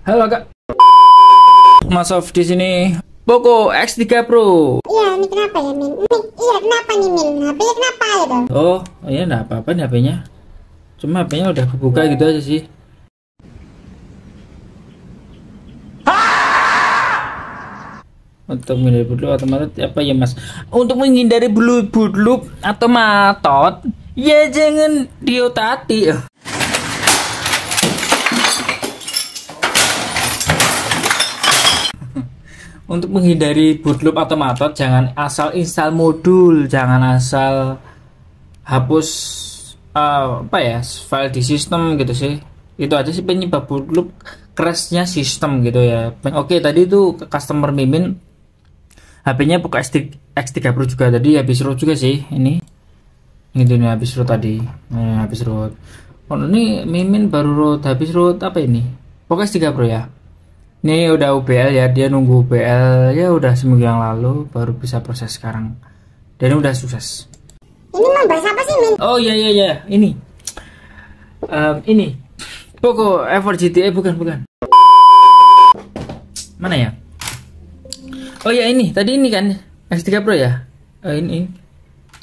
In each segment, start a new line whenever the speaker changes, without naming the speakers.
Halo kak. Mas Of di sini. Poco X3 Pro. Iya, ini kenapa ya, Min? Ini, iya, kenapa nih, Min? HP-nya kenapa gitu? Oh, iya enggak apa-apa nih HP-nya. Cuma HP-nya udah kebuka gitu aja sih. untuk menghindari bulu atau matot apa ya mas untuk menghindari bulu bulu atau matot ya jangan diotati untuk menghindari bootloop atau matot jangan asal install modul jangan asal hapus uh, apa ya file di sistem gitu sih itu aja sih penyebab bootloop crashnya sistem gitu ya oke tadi itu customer mimin HP-nya buka X, 30 juga tadi habis root juga sih ini gitu, ini nih habis root tadi nah, habis root oh, ini mimin baru root habis root apa ini Pokoknya X3 Pro ya ini udah UBL ya, dia nunggu UBL ya udah seminggu yang lalu baru bisa proses sekarang. Dan udah sukses. Ini mah bahas apa sih, Min? Oh iya iya iya, ini. Um, ini. Poco Ever GTA bukan bukan. Mana ya? Oh ya ini, tadi ini kan S3 Pro ya? Uh, eh, ini, ini.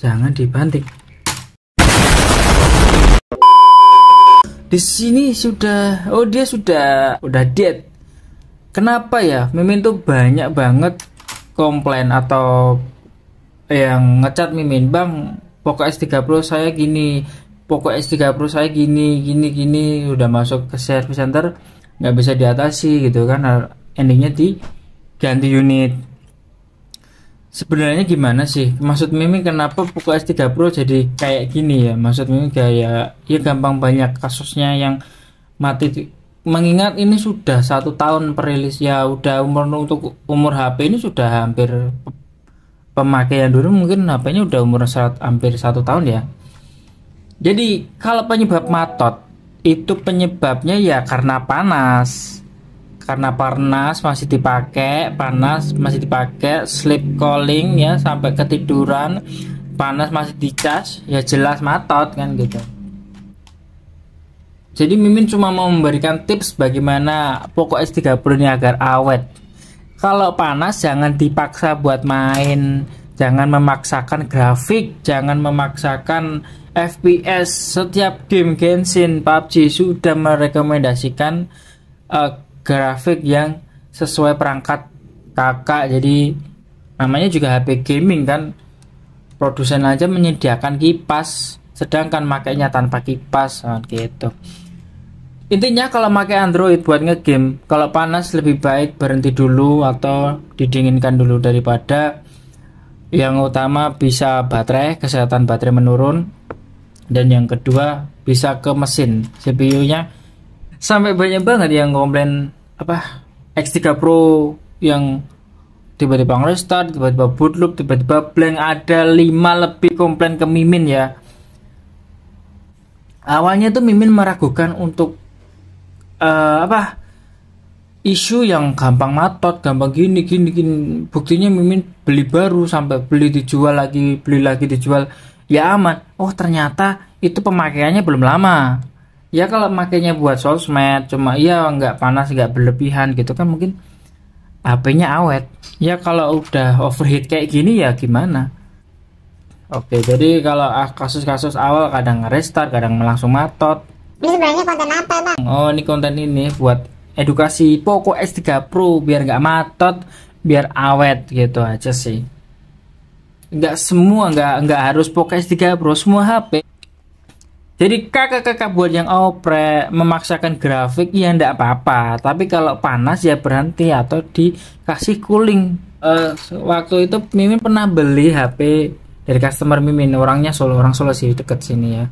Jangan dibanting. Di sini sudah, oh dia sudah, udah dead kenapa ya Mimin tuh banyak banget komplain atau yang ngecat Mimin bang Poco S30 saya gini Poco S30 saya gini gini gini udah masuk ke service center nggak bisa diatasi gitu kan nah, endingnya di ganti unit sebenarnya gimana sih maksud Mimin kenapa Poco S3 Pro jadi kayak gini ya maksud Mimin kayak ya gampang banyak kasusnya yang mati mengingat ini sudah satu tahun perilis ya udah umur untuk umur HP ini sudah hampir pemakaian dulu mungkin HP-nya udah umur serat, hampir satu tahun ya jadi kalau penyebab matot itu penyebabnya ya karena panas karena panas masih dipakai panas masih dipakai sleep calling ya sampai ketiduran panas masih dicas ya jelas matot kan gitu jadi Mimin cuma mau memberikan tips bagaimana Poco S30 ini agar awet. Kalau panas jangan dipaksa buat main, jangan memaksakan grafik, jangan memaksakan FPS. Setiap game Genshin, PUBG sudah merekomendasikan uh, grafik yang sesuai perangkat kakak. Jadi namanya juga HP gaming kan. Produsen aja menyediakan kipas, sedangkan makainya tanpa kipas, nah, gitu. Intinya kalau pakai Android buat ngegame, kalau panas lebih baik berhenti dulu atau didinginkan dulu daripada yang utama bisa baterai, kesehatan baterai menurun dan yang kedua bisa ke mesin CPU-nya sampai banyak banget yang komplain apa X3 Pro yang tiba-tiba restart, tiba-tiba bootloop tiba-tiba blank ada 5 lebih komplain ke Mimin ya. Awalnya tuh Mimin meragukan untuk uh, apa isu yang gampang matot, gampang gini gini gini. Buktinya Mimin beli baru sampai beli dijual lagi, beli lagi dijual. Ya aman. Oh, ternyata itu pemakaiannya belum lama. Ya kalau makainya buat sosmed cuma iya nggak panas, nggak berlebihan gitu kan mungkin HP-nya awet. Ya kalau udah overheat kayak gini ya gimana? Oke, jadi kalau ah, kasus-kasus awal kadang restart, kadang langsung matot, ini sebenarnya konten apa bang? Oh ini konten ini buat edukasi Poco x 3 Pro biar nggak matot, biar awet gitu aja sih. Nggak semua nggak nggak harus Poco x 3 Pro semua HP. Jadi kakak-kakak buat yang oprek memaksakan grafik ya ndak apa-apa, tapi kalau panas ya berhenti atau dikasih cooling. Uh, waktu itu Mimin pernah beli HP dari customer Mimin, orangnya Solo, orang Solo sih deket sini ya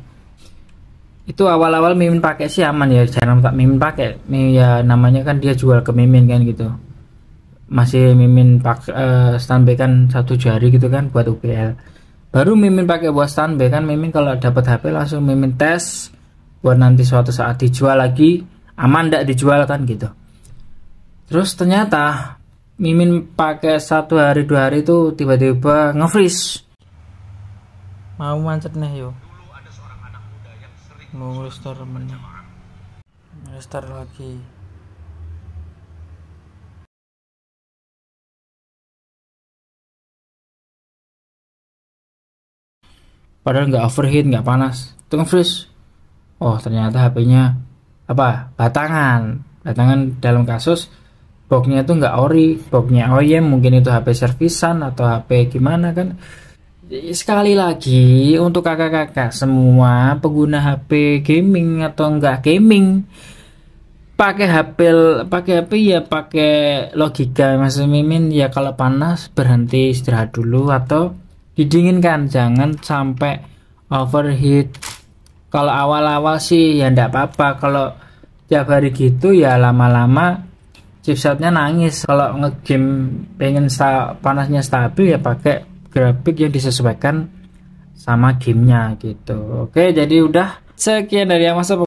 itu awal-awal mimin pakai sih aman ya jangan tak mimin pakai ya namanya kan dia jual ke mimin kan gitu masih mimin pakai uh, eh, stand kan satu jari gitu kan buat UPL baru mimin pakai buat stand kan mimin kalau dapat HP langsung mimin tes buat nanti suatu saat dijual lagi aman ndak dijual kan gitu terus ternyata mimin pakai satu hari dua hari itu tiba-tiba nge-freeze mau mancet nih yuk mau restart temennya restart lagi padahal nggak overheat nggak panas itu kan freeze oh ternyata HP-nya apa batangan batangan dalam kasus boxnya itu nggak ori boxnya OEM mungkin itu HP servisan atau HP gimana kan sekali lagi untuk kakak-kakak semua pengguna HP gaming atau enggak gaming pakai HP pakai HP ya pakai logika Mas Mimin ya kalau panas berhenti istirahat dulu atau didinginkan jangan sampai overheat kalau awal-awal sih ya ndak apa-apa kalau tiap hari gitu ya lama-lama chipsetnya nangis kalau ngegame pengen sta panasnya stabil ya pakai grafik yang disesuaikan sama gamenya gitu oke jadi udah sekian dari yang masuk